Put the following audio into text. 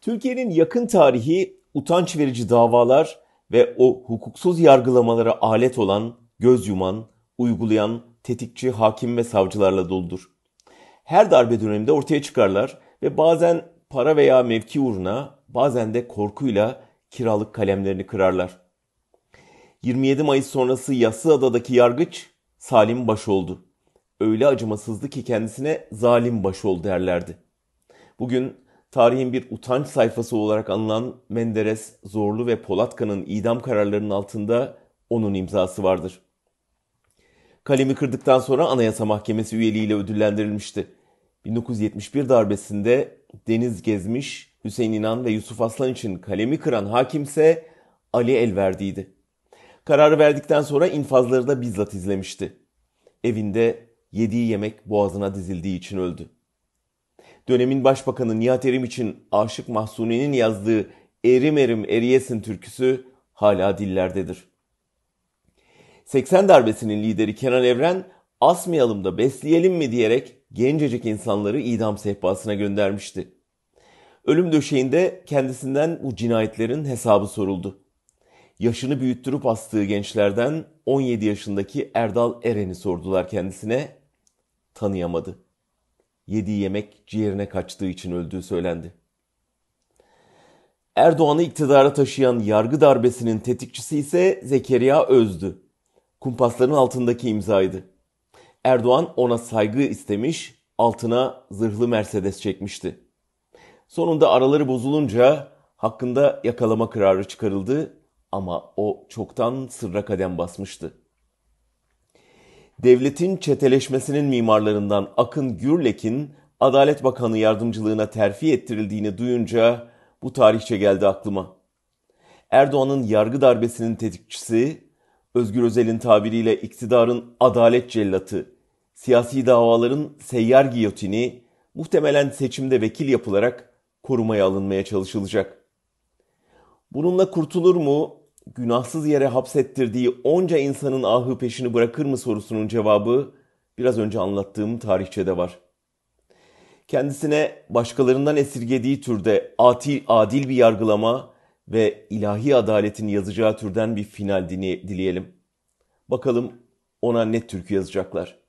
Türkiye'nin yakın tarihi utanç verici davalar ve o hukuksuz yargılamalara alet olan, göz yuman, uygulayan tetikçi hakim ve savcılarla doludur. Her darbe döneminde ortaya çıkarlar ve bazen para veya mevki uğruna bazen de korkuyla kiralık kalemlerini kırarlar. 27 Mayıs sonrası adadaki yargıç Salim Baş oldu. Öyle acımasızdı ki kendisine zalim baş ol derlerdi. Bugün Tarihin bir utanç sayfası olarak anılan Menderes, Zorlu ve Polatka'nın idam kararlarının altında onun imzası vardır. Kalemi kırdıktan sonra Anayasa Mahkemesi üyeliğiyle ödüllendirilmişti. 1971 darbesinde Deniz Gezmiş, Hüseyin İnan ve Yusuf Aslan için kalemi kıran hakimse Ali Elverdi'ydi. Kararı verdikten sonra infazları da bizzat izlemişti. Evinde yediği yemek boğazına dizildiği için öldü dönemin başbakanı Nihat Erim için Aşık Mahsuni'nin yazdığı Erim Erim Eriyesin türküsü hala dillerdedir. 80 darbesinin lideri Kenan Evren asmayalım da besleyelim mi diyerek gencecik insanları idam sehpasına göndermişti. Ölüm döşeğinde kendisinden bu cinayetlerin hesabı soruldu. Yaşını büyüttürüp astığı gençlerden 17 yaşındaki Erdal Eren'i sordular kendisine. Tanıyamadı yediği yemek ciğerine kaçtığı için öldüğü söylendi. Erdoğan'ı iktidara taşıyan yargı darbesinin tetikçisi ise Zekeriya Özdü. Kumpasların altındaki imzaydı. Erdoğan ona saygı istemiş, altına zırhlı Mercedes çekmişti. Sonunda araları bozulunca hakkında yakalama kararı çıkarıldı ama o çoktan sırra kadem basmıştı devletin çeteleşmesinin mimarlarından Akın Gürlek'in Adalet Bakanı yardımcılığına terfi ettirildiğini duyunca bu tarihçe geldi aklıma. Erdoğan'ın yargı darbesinin tetikçisi, Özgür Özel'in tabiriyle iktidarın adalet cellatı, siyasi davaların seyyar giyotini muhtemelen seçimde vekil yapılarak korumaya alınmaya çalışılacak. Bununla kurtulur mu günahsız yere hapsettirdiği onca insanın ahı peşini bırakır mı sorusunun cevabı biraz önce anlattığım tarihçede var. Kendisine başkalarından esirgediği türde atil, adil bir yargılama ve ilahi adaletin yazacağı türden bir final dileyelim. Bakalım ona net türkü yazacaklar.